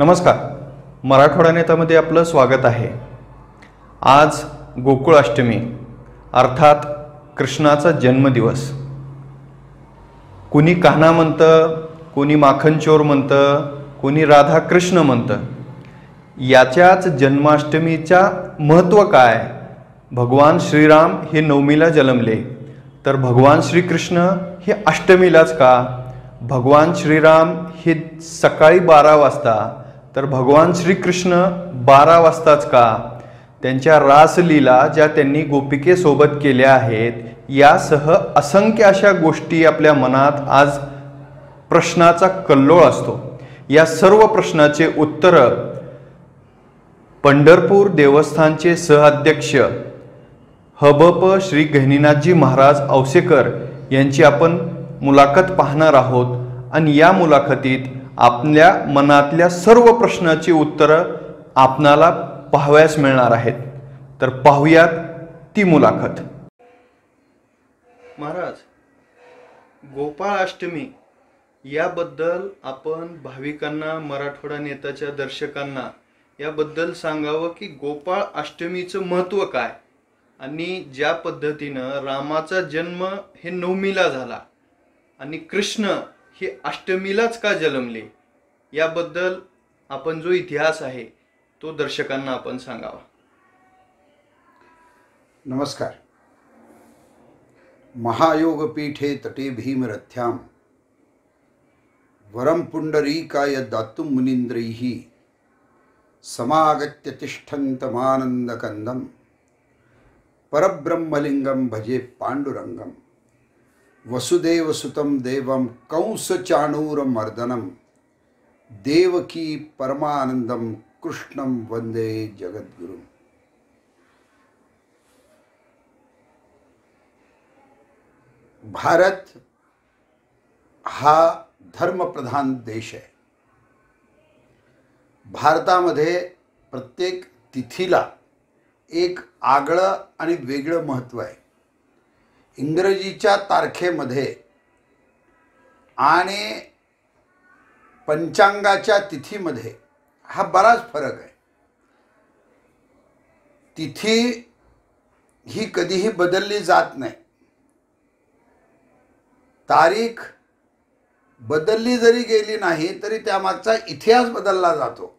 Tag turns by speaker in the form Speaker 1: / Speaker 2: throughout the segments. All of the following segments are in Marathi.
Speaker 1: नमस्कार मराठवाडा नेतामध्ये आपलं स्वागत आहे आज गोकुळाष्टमी अर्थात कृष्णाचा जन्मदिवस कोणी कान्हा म्हणतं कोणी माखनचोर म्हणतं कोणी राधाकृष्ण म्हणतं याच्याच जन्माष्टमीच्या महत्त्व काय भगवान श्रीराम हे नवमीला जन्मले तर भगवान श्रीकृष्ण हे अष्टमीलाच का भगवान श्रीराम हे सकाळी बारा वाजता तर भगवान श्रीकृष्ण बारा वाजताच का त्यांच्या रासलीला ज्या त्यांनी गोपिकेसोबत केल्या आहेत यासह असंख्य अशा गोष्टी आपल्या मनात आज प्रश्नाचा कल्लोळ असतो या सर्व प्रश्नाचे उत्तरं पंढरपूर देवस्थानचे सहअध्यक्ष हबप श्री गहिनीनाथजी महाराज औसेकर यांची आपण मुलाखत पाहणार आहोत आणि या मुलाखतीत आपल्या मनातल्या सर्व प्रश्नाची उत्तरं आपणाला पाहाव्यास मिळणार आहेत तर पाहूयात ती मुलाखत महाराज गोपाळ अष्टमी याबद्दल आपण भाविकांना मराठवाडा नेताच्या दर्शकांना याबद्दल सांगावं की गोपाळ अष्टमीचं महत्त्व काय आणि ज्या पद्धतीनं रामाचा जन्म हे नवमीला झाला आणि कृष्ण हे अष्टमीलाच का जन्मले याबद्दल आपण जो इतिहास आहे तो दर्शकांना आपण सांगावा
Speaker 2: नमस्कार महायोगपीठे तटे भीमरथ्याम वरम काय दातुं मुनींद्रैः समागत्य कंदम परब्रह्मलिंगम भजे पांडुरंगम वसुदेव देवं कंसचाणूरमर्दनं देवकी परमानंदम कृष्णं वंदे जगद्गुरु भारत हा धर्मप्रधान देश आहे भारतामध्ये प्रत्येक तिथीला एक आगळं आणि वेगळं महत्त्व आहे इंग्रजीच्या तारखेमध्ये आणि पंचांगाच्या तिथीमध्ये हा बराच फरक आहे तिथी ही कधीही बदलली जात नाही तारीख बदलली जरी गेली नाही तरी त्यामागचा इतिहास बदलला जातो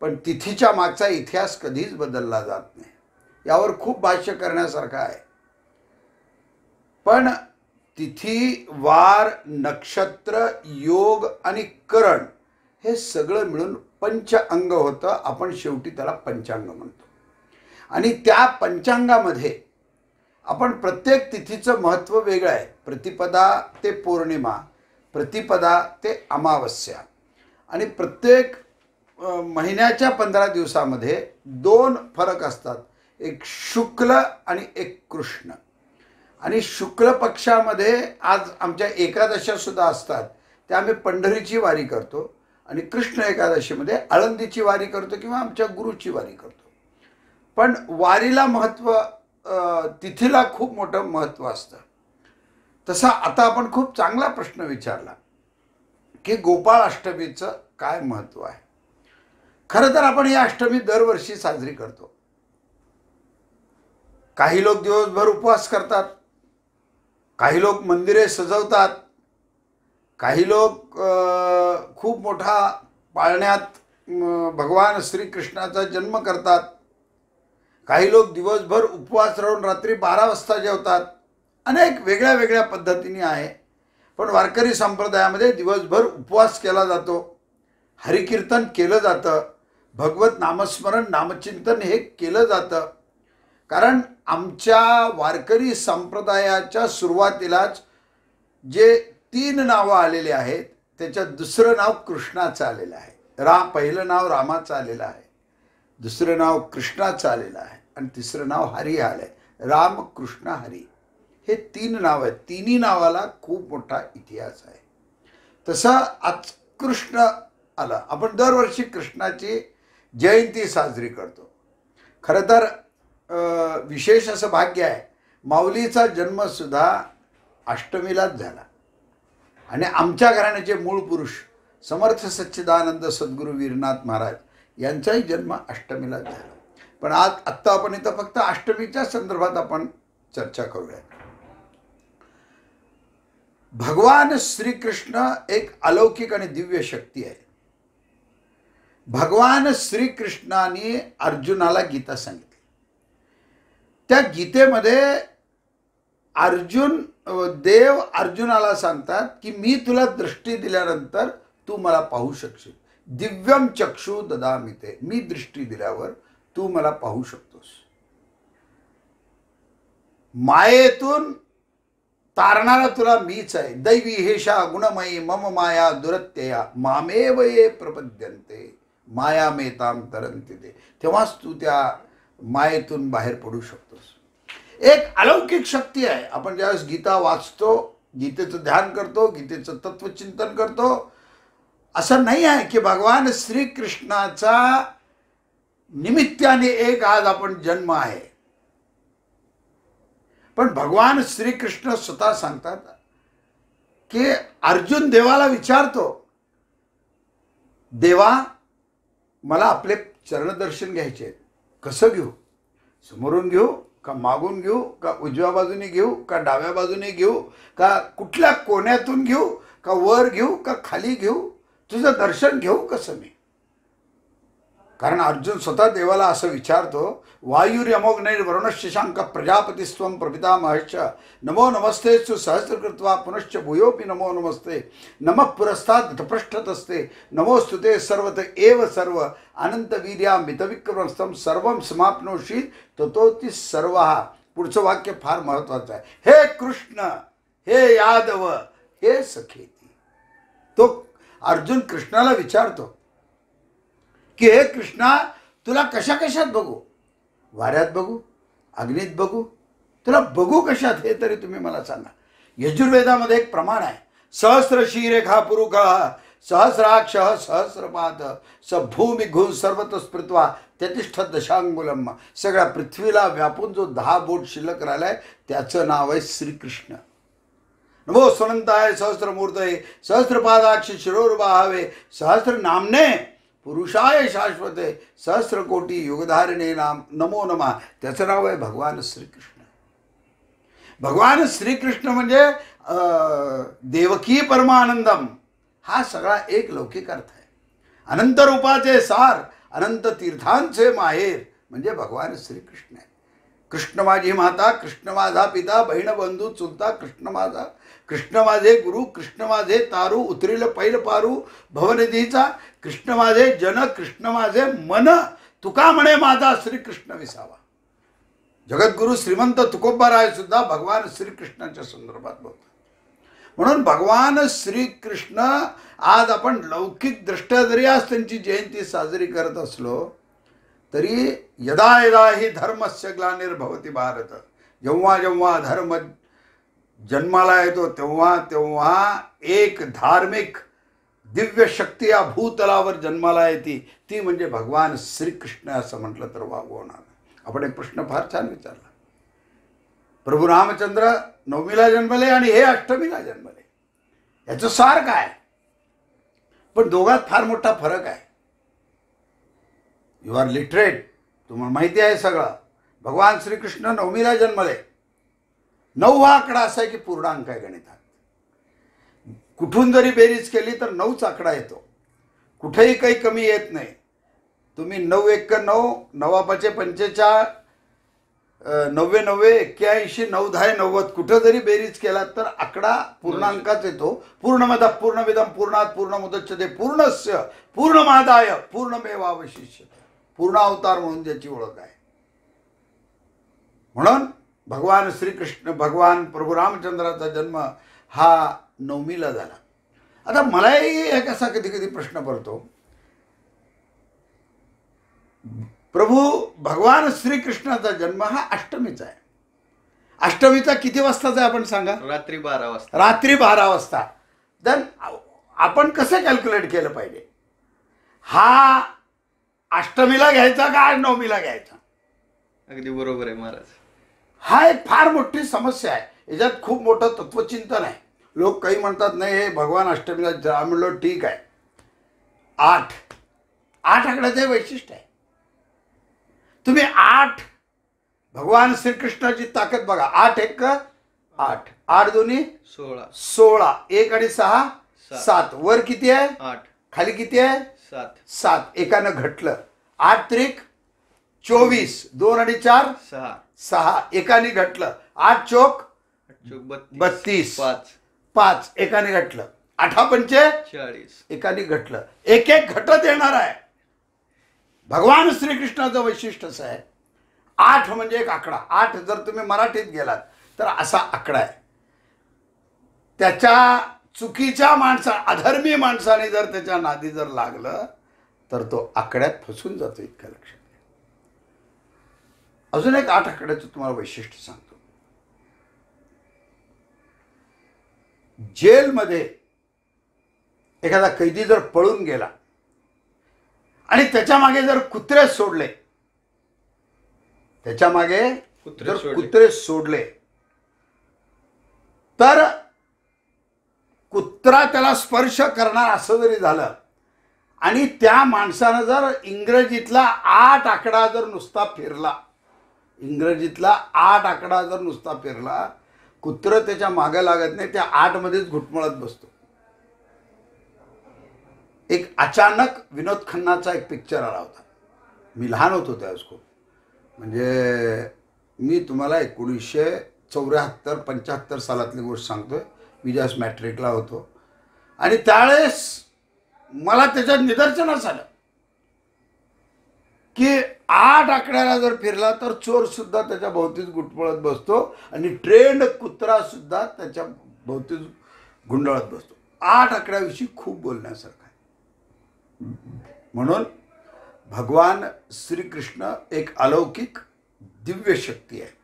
Speaker 2: पण तिथीच्या मागचा इतिहास कधीच बदलला जात नाही यावर खूप भाष्य करण्यासारखं आहे पण तिथी वार नक्षत्र योग आणि करण हे सगळं मिळून पंच अंग होतं आपण शेवटी त्याला पंचांग म्हणतो आणि त्या पंचांगामध्ये आपण प्रत्येक तिथीचं महत्त्व वेगळं आहे प्रतिपदा ते पौर्णिमा प्रतिपदा ते अमावस्या आणि प्रत्येक महिन्याच्या पंधरा दिवसामध्ये दोन फरक असतात एक शुक्ल आणि एक कृष्ण आणि शुक्ल पक्षामध्ये आज आमच्या एकादशा सुद्धा असतात त्या आम्ही पंढरीची वारी करतो आणि कृष्ण एकादशीमध्ये आळंदीची वारी करतो किंवा आमच्या गुरुची वारी करतो पण वारीला महत्त्व तिथीला खूप मोठं महत्त्व असतं तसा आता आपण खूप चांगला प्रश्न विचारला की गोपाळ अष्टमीचं काय महत्त्व आहे खरं तर आपण ही अष्टमी दरवर्षी साजरी करतो काही लोक दिवसभर उपवास करतात काही लोक मंदिरे सजवतात काही लोक खूप मोठा पाळण्यात भगवान श्रीकृष्णाचा जन्म करतात काही लोक दिवसभर उपवास राहून रात्री बारा वाजता जेवतात अनेक वेगळ्या वेगळ्या पद्धतीने आहे पण वारकरी संप्रदायामध्ये दिवसभर उपवास केला जातो हरिकीर्तन केलं जातं भगवत नामस्मरण नामचिंतन हे केलं जातं कारण आमच्या वारकरी संप्रदायाच्या सुरुवातीलाच जे तीन नावं आलेली आहेत त्याच्यात दुसरं नाव कृष्णाचं आलेलं आहे रा पहिलं नाव रामाचं आलेलं आहे दुसरं नाव कृष्णाचं आलेलं आहे आणि तिसरं नाव हरी आलं आहे राम कृष्ण हरी हे तीन नाव आहेत तिन्ही नावाला खूप मोठा इतिहास आहे तसा आज कृष्ण आलं आपण दरवर्षी कृष्णाची जयंती साजरी करतो खरं तर विशेष असं भाग्य आहे माऊलीचा जन्मसुद्धा अष्टमीलाच झाला आणि आमच्या घराण्याचे मूळ पुरुष समर्थ सच्चिदानंद सद्गुरू वीरनाथ महाराज यांचाही जन्म अष्टमीलाच झाला पण आज आत्ता आपण इथं फक्त अष्टमीच्या संदर्भात आपण चर्चा करूया भगवान श्रीकृष्ण एक अलौकिक आणि दिव्य शक्ती आहे भगवान श्रीकृष्णाने अर्जुनाला गीता सांगितली त्या गीतेमध्ये अर्जुन देव अर्जुनाला सांगतात की मी तुला दृष्टी दिल्यानंतर तू मला पाहू शकशील दिव्यम चक्षु ददामिते ते मी दृष्टी दिल्यावर तू मला पाहू शकतोस मायेतून तारणारा तुला मीच आहे दैवी हेशा गुणमयी मम माया दुरत्यया मामेवये प्रपद्यंते माया मेताम तरंती तेव्हाच तू त्या मायेतून बाहेर पडू शकतोस एक अलौकिक शक्ती आहे आपण ज्यावेळेस गीता वाचतो गीतेचं ध्यान करतो गीतेचं तत्वचिंतन करतो असं नाही आहे की भगवान श्रीकृष्णाचा निमित्ताने एक आज आपण जन्म आहे पण भगवान श्रीकृष्ण स्वतः सांगतात की अर्जुन देवाला विचारतो देवा मला आपले चरणदर्शन घ्यायचे आहेत कसं घेऊ समोरून घेऊ का मागून घेऊ का उजव्या बाजूने घेऊ का डाव्या बाजूने घेऊ का कुठल्या कोण्यातून घेऊ का वर घेऊ का खाली घेऊ तुझं दर्शन घेऊ कसं मी कारण अर्जुन स्वतः देवाला असं विचारतो वायुर्यमोग्नैर वरुणशशांक प्रजापतिस्व प्रपिता महश्च नमो नमस्ते सु सहस्रकृत्वा पुनश्च भूयोपि नमो नमस्ते नम पुरस्ताद धृपृष्ठतस्ते नमोस्तुते सर्वत एव सर्व अनंतवीर्या मितविक्रमस्तम सर्व समाप्नोशी ततोति सर्व पुढचं वाक्य फार महत्त्वाचं आहे हे कृष्ण हे यादव हे सखेती तो अर्जुन कृष्णाला विचारतो की हे कृष्णा तुला कशा कशात बघू वाऱ्यात बघू अग्नीत बघू तुला बघू कशात हे तरी तुम्ही मला सांगा यजुर्वेदामध्ये एक प्रमाण आहे सहस्र शिरेखा पुरुखा सहस्राक्ष सहस्रपाद स भूमी घुन सर्वत स्पृत्वा त्यतिष्ठ दशांगुलम सगळ्या पृथ्वीला व्यापून जो दहा बोट शिल्लक राहिलाय त्याचं नाव आहे श्रीकृष्ण नमो सहस्रमूर्त आहे सहस्रपादाक्ष शिरोर्वाहावे सहस्र नामने पुरुषाय शाश्वते, सहस्रकोटी युगधारिणे नाम नमो नमा त्याचं नाव आहे भगवान श्रीकृष्ण भगवान श्रीकृष्ण म्हणजे देवकी परमानंदम हा सगळा एक लौकिक अर्थ आहे अनंत रूपाचे सार अनंत तीर्थांचे माहेर म्हणजे भगवान श्रीकृष्ण आहे कृष्ण माझी माता कृष्ण माझा पिता बहीण बंधू चुलता कृष्ण माझा कृष्ण माझे गुरु कृष्ण माझे तारू उतरील पैल पारू भवनिधीचा कृष्ण माझे जन कृष्ण माझे मन तुका म्हणे माझा श्रीकृष्ण विसावा जगद्गुरु श्रीमंत तुकोबाराय सुद्धा भगवान श्रीकृष्णाच्या संदर्भात बोलतात म्हणून भगवान श्रीकृष्ण आज आपण दृष्ट्या जरी आज त्यांची जयंती साजरी करत असलो तरी यदा यदा ही धर्मस्य ग्लानिर्भवती भारत जेव्हा जेव्हा धर्म जन्माला येतो तेव्हा तेव्हा एक धार्मिक दिव्य शक्ती या भूतलावर जन्माला येते ती म्हणजे भगवान श्रीकृष्ण असं म्हटलं तर वागवणार आपण एक प्रश्न फार छान विचारला प्रभू रामचंद्र नवमीला जन्मले आणि हे अष्टमीला जन्मले याचं सार काय पण दोघात फार मोठा फरक आहे यू आर लिटरेट तुम्हाला माहिती आहे सगळं भगवान श्रीकृष्ण नवमीला जन्मले नववा आकडा असा आहे की पूर्णांक आहे गणितात कुठून जरी बेरीज केली तर नऊच आकडा येतो कुठेही काही कमी येत नाही तुम्ही नऊ एक नऊ नवापाचे पंचेचाळ नव्वे नव्वे एक्क्याऐंशी नऊ दहा नव्वद कुठं जरी बेरीज केला तर आकडा पूर्णांकाच येतो पूर्णमदा पूर्णविदम पूर्णात पूर्ण मुदच्छते पूर्णस्य पूर्णमादाय पूर्णमेवावशिष्य अवतार म्हणून त्याची ओळख आहे म्हणून भगवान श्रीकृष्ण भगवान प्रभू रामचंद्राचा जन्म हा नवमीला झाला आता मलाही एक असा कधी कधी प्रश्न पडतो प्रभू भगवान श्रीकृष्णाचा जन्म हा अष्टमीचा आहे अष्टमीचा किती वाजताचा आहे आपण सांगा
Speaker 1: रात्री बारा वाजता
Speaker 2: रात्री बारा वाजता तर आपण कसं कॅल्क्युलेट केलं पाहिजे हा अष्टमीला घ्यायचा का आठ नवमीला घ्यायचा अगदी बरोबर आहे महाराज हा एक फार मोठी समस्या आहे याच्यात खूप मोठं तत्वचिंतन आहे लोक काही म्हणतात नाही हे भगवान अष्टमीला जा म्हणलो ठीक आहे आठ आठ आकड्याचं वैशिष्ट्य आहे तुम्ही आठ भगवान श्रीकृष्णाची ताकद बघा आठ एक आठ आठ दोन्ही सोळा सोळा एक आणि सहा सात वर किती आहे आठ खाली किती आहे सात सात एकानं घटलं आठ त्रिक चोवीस दोन आणि चार सहा सहा एकाने घटलं आठ चोक चोक बत्तीस पाच पाच एकाने घटलं आठा पंचे चाळीस एकाने घटलं एक एक घटत येणार आहे भगवान श्रीकृष्णाचं वैशिष्ट्य असं आहे आठ म्हणजे एक आकडा आठ जर तुम्ही मराठीत गेलात तर असा आकडा आहे त्याच्या चुकीच्या माणसा अधर्मी माणसाने जर त्याच्या नादी जर लागलं तर तो आकड्यात फसून जातो इतक्या लक्षात अजून एक आठ आकड्याचं तुम्हाला वैशिष्ट्य सांगतो जेलमध्ये एखादा कैदी जर पळून गेला आणि त्याच्या मागे जर कुत्रे सोडले त्याच्या मागे कुत्रे कुत्रे सोडले तर कुत्रा त्याला स्पर्श करणार असं जरी झालं आणि त्या माणसानं जर इंग्रजीतला आठ आकडा जर नुसता फिरला इंग्रजीतला आठ आकडा जर नुसता फिरला कुत्रं त्याच्या मागं लागत नाही त्या आठमध्येच घुटमळत बसतो एक अचानक विनोद खन्नाचा एक पिक्चर आला होता मी लहान होतो त्यावेळेस खूप म्हणजे मी तुम्हाला एकोणीसशे चौऱ्याहत्तर पंच्याहत्तर सालातली गोष्ट सांगतोय मी मॅट्रिकला होतो आणि त्यावेळेस मला त्याच्यात निदर्शनास आलं की आठ आकड्याला जर फिरला तर चोरसुद्धा त्याच्या भोवतीच गुटपळत बसतो आणि ट्रेंड सुद्धा त्याच्या भोवतीच गुंडाळत बसतो आठ आकड्याविषयी खूप बोलण्यासारखं आहे म्हणून भगवान श्रीकृष्ण एक अलौकिक दिव्य शक्ती आहे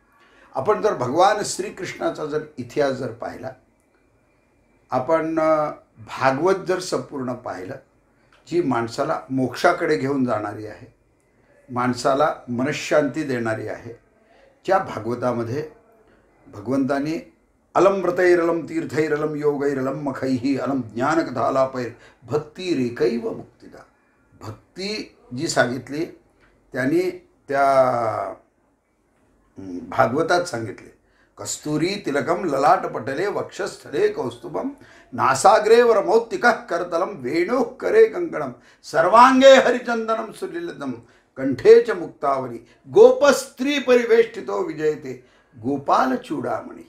Speaker 2: आपण जर भगवान श्रीकृष्णाचा जर इतिहास जर पाहिला आपण भागवत जर संपूर्ण पाहिलं जी माणसाला मोक्षाकडे घेऊन जाणारी आहे माणसाला मनशांती देणारी आहे ज्या भागवतामध्ये भगवंतानी व्रतैरलम तीर्थैरलम योगैरलम मखैही अलम ज्ञानकथालापैर व मुक्तिदा भक्ती जी सांगितली त्यांनी त्या भागवतात सांगितले कस्तुरी तिलकं ललाटपटले वक्षस्थले कौस्तुभं नासाग्रे वर वेणुः करे कंकण सर्वांगे हरिचंदनं सुलिल कंठे च मुक्तावली गोपस्त्री विजयते गोपालचूडामणी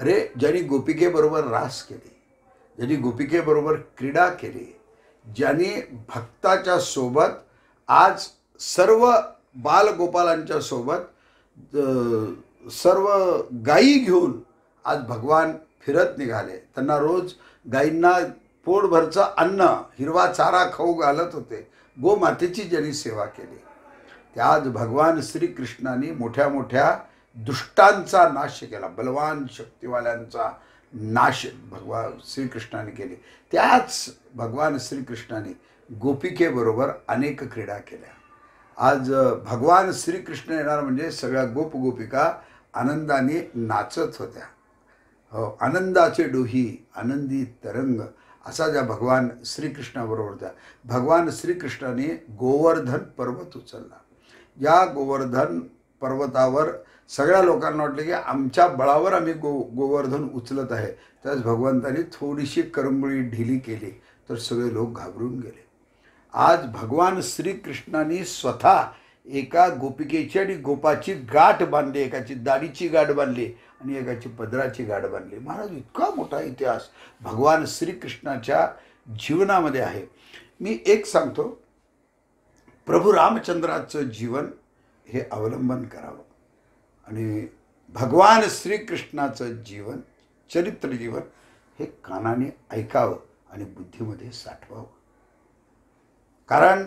Speaker 2: अरे ज्याने गोपिकेबरोबर रास केले ज्यांनी गोपिकेबरोबर क्रीडा केली ज्याने भक्ताच्या सोबत आज सर्व बालगोपालांच्या सोबत सर्व गायी घेऊन आज भगवान फिरत निघाले त्यांना रोज गायींना पोटभरचं अन्न हिरवा चारा खाऊ घालत होते गोमातेची ज्यांनी सेवा केली त्या आज भगवान श्रीकृष्णाने मोठ्या मोठ्या दुष्टांचा नाश केला बलवान शक्तीवाल्यांचा नाश भगवान श्रीकृष्णाने केले त्याच भगवान श्रीकृष्णाने गोपिकेबरोबर अनेक क्रीडा केल्या आज भगवान श्रीकृष्ण येणार म्हणजे सगळ्या गोप गोपिका आनंदाने नाचत होत्या हो आनंदाचे डोही आनंदी तरंग असा ज्या भगवान श्रीकृष्णाबरोबर होत्या भगवान श्रीकृष्णाने गोवर्धन पर्वत उचलला या गोवर्धन पर्वतावर सगळ्या लोकांना वाटलं की आमच्या बळावर आम्ही गो गोवर्धन उचलत आहे त्याच भगवंताने थोडीशी करंबळी ढिली केली तर सगळे लोक घाबरून गेले आज भगवान श्रीकृष्णाने स्वतः एका गोपिकेची आणि गोपाची गाठ बांधली एकाची दाढीची गाठ बांधली आणि एकाची पदराची गाठ बांधली महाराज इतका मोठा इतिहास भगवान श्रीकृष्णाच्या जीवनामध्ये आहे मी एक सांगतो प्रभू रामचंद्राचं जीवन हे अवलंबन करावं आणि भगवान श्रीकृष्णाचं जीवन चरित्र जीवन हे कानाने ऐकावं आणि बुद्धीमध्ये साठवावं कारण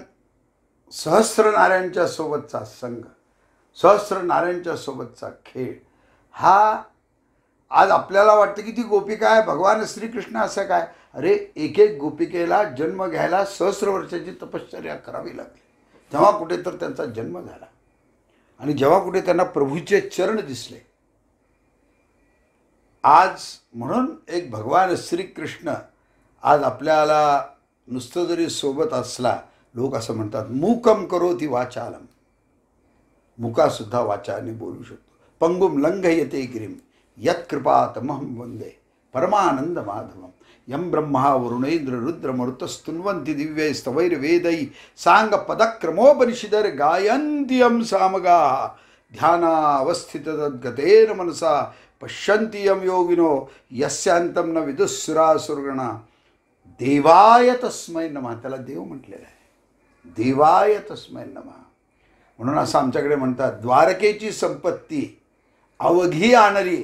Speaker 2: नारायणच्या सोबतचा संघ नारायणच्या सोबतचा खेळ हा आज आपल्याला वाटतं की ती गोपिका आहे भगवान श्रीकृष्ण असं काय अरे एक एक गोपिकेला जन्म घ्यायला सहस्र वर्षाची तपश्चर्या करावी लागली तेव्हा कुठे तर त्यांचा जन्म झाला आणि जेव्हा कुठे त्यांना प्रभूचे चरण दिसले आज म्हणून एक भगवान श्रीकृष्ण आज आपल्याला नुसतं जरी सोबत असला लोक असं म्हणतात मूकम करोति वाचालम मुकासुद्धा वाचाने बोलू शकतो पंगुम लंघ येते गिरीम यत्कृपात महम परमानंद माधवम यं ब्रह्मा वरुणेंद्र रुद्रमरुतस्तुन्वन्ति दिव्यै स्तवैर्वेदै साङ्गपदक्रमोपनिषिदर्गायन्त्यं सामगाः ध्यानावस्थिततद्गतेन मनसा पश्यन्ति यं योगिनो यस्यान्तं न सुरगणा देवाय तस्मै नमः त्याला देव म्हटलेला आहे देवाय तस्मै नमा म्हणून असं आमच्याकडे म्हणतात द्वारकेची संपत्ती अवघी आणली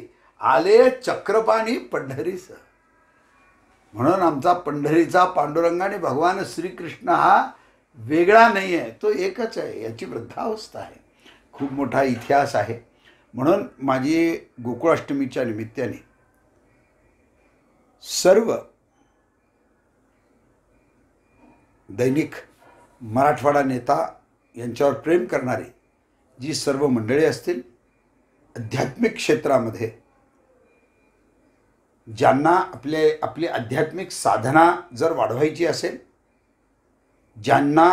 Speaker 2: आले चक्रपाणी पंढरीस म्हणून आमचा पंढरीचा पांडुरंग आणि भगवान श्रीकृष्ण हा वेगळा नाही आहे तो एकच आहे याची वृद्धावस्था आहे खूप मोठा इतिहास आहे म्हणून माझी गोकुळाष्टमीच्या निमित्ताने सर्व दैनिक मराठवाडा नेता यांच्यावर प्रेम करणारी जी सर्व मंडळी असतील आध्यात्मिक क्षेत्रामध्ये ज्यांना आपले आपली आध्यात्मिक साधना जर वाढवायची असेल ज्यांना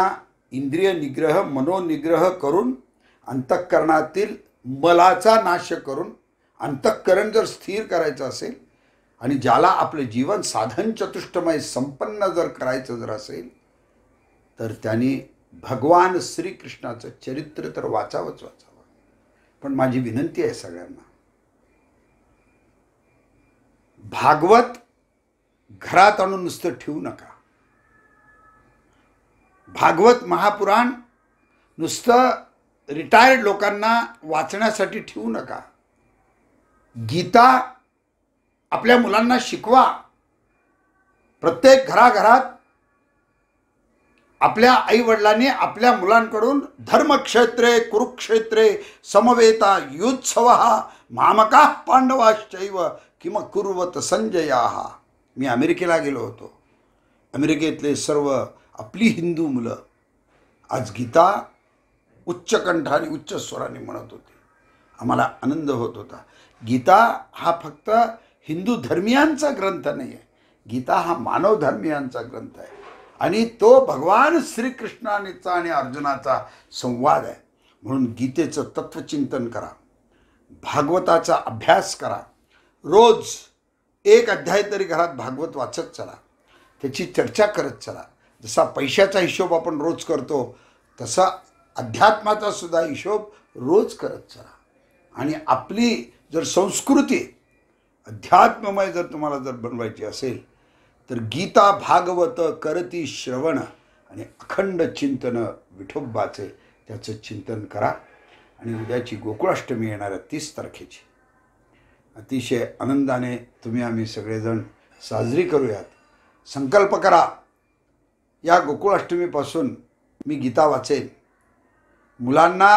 Speaker 2: इंद्रिय निग्रह मनोनिग्रह करून अंतःकरणातील मलाचा नाश करून अंतःकरण जर स्थिर करायचं असेल आणि ज्याला आपलं जीवन साधन चतुष्टमय संपन्न जर करायचं जर असेल तर त्यांनी भगवान श्रीकृष्णाचं चरित्र तर वाचावंच वाचावं पण माझी विनंती आहे सगळ्यांना भागवत घरात आणून नुसतं ठेवू नका भागवत महापुराण नुसतं रिटायर्ड लोकांना वाचण्यासाठी ठेवू नका गीता आपल्या मुलांना शिकवा प्रत्येक घराघरात आपल्या आईवडिलांनी आपल्या मुलांकडून धर्मक्षेत्रे कुरुक्षेत्रे समवेता युत्सव मामका पांडवाश्चैव किंवा कुर्वत संजया हा मी अमेरिकेला गेलो होतो अमेरिकेतले सर्व आपली हिंदू मुलं आज गीता उच्च कंठाने उच्च स्वराने म्हणत होते आम्हाला आनंद होत होता गीता हा फक्त हिंदू धर्मियांचा ग्रंथ नाही आहे गीता हा मानव ग्रंथ आहे आणि तो भगवान श्रीकृष्णानेचा आणि अर्जुनाचा संवाद आहे म्हणून गीतेचं तत्वचिंतन करा भागवताचा अभ्यास करा रोज एक अध्याय तरी घरात भागवत वाचत चला त्याची चर्चा करत चला जसा पैशाचा हिशोब आपण रोज करतो तसा अध्यात्माचा सुद्धा हिशोब रोज करत चला आणि आपली जर संस्कृती अध्यात्ममय जर तुम्हाला जर बनवायची असेल तर गीता भागवत करती श्रवण आणि अखंड चिंतन विठोबाचे त्याचं चिंतन करा आणि उद्याची गोकुळाष्टमी येणार तीस तारखेची अतिशय आनंदाने तुम्ही आम्ही सगळेजण साजरी करूयात संकल्प करा या गोकुळाष्टमीपासून मी गीता वाचेन मुलांना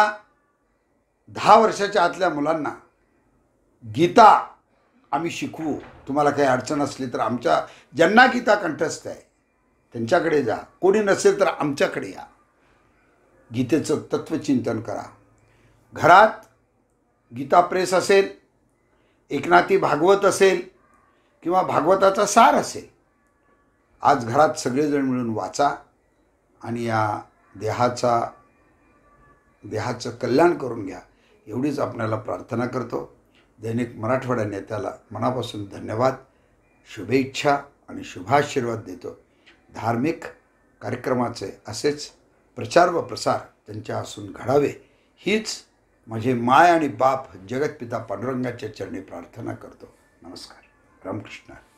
Speaker 2: दहा वर्षाच्या आतल्या मुलांना गीता आम्ही शिकवू तुम्हाला काही अडचण असली तर आमच्या ज्यांना गीता कंठस्थ आहे त्यांच्याकडे जा कोणी नसेल तर आमच्याकडे या गीतेचं तत्त्वचिंतन करा घरात गीता प्रेस असेल एकनाथी भागवत असेल किंवा भागवताचा सार असेल आज घरात सगळेजण मिळून वाचा आणि या देहाचा देहाचं कल्याण करून घ्या एवढीच आपल्याला प्रार्थना करतो दैनिक मराठवाडा नेत्याला मनापासून धन्यवाद शुभेच्छा आणि शुभाशीर्वाद देतो धार्मिक कार्यक्रमाचे असेच प्रचार व प्रसार त्यांच्या असून घडावे हीच माझे माय आणि बाप जगतपिता पांडुरंगाच्या चरणी प्रार्थना करतो नमस्कार रामकृष्ण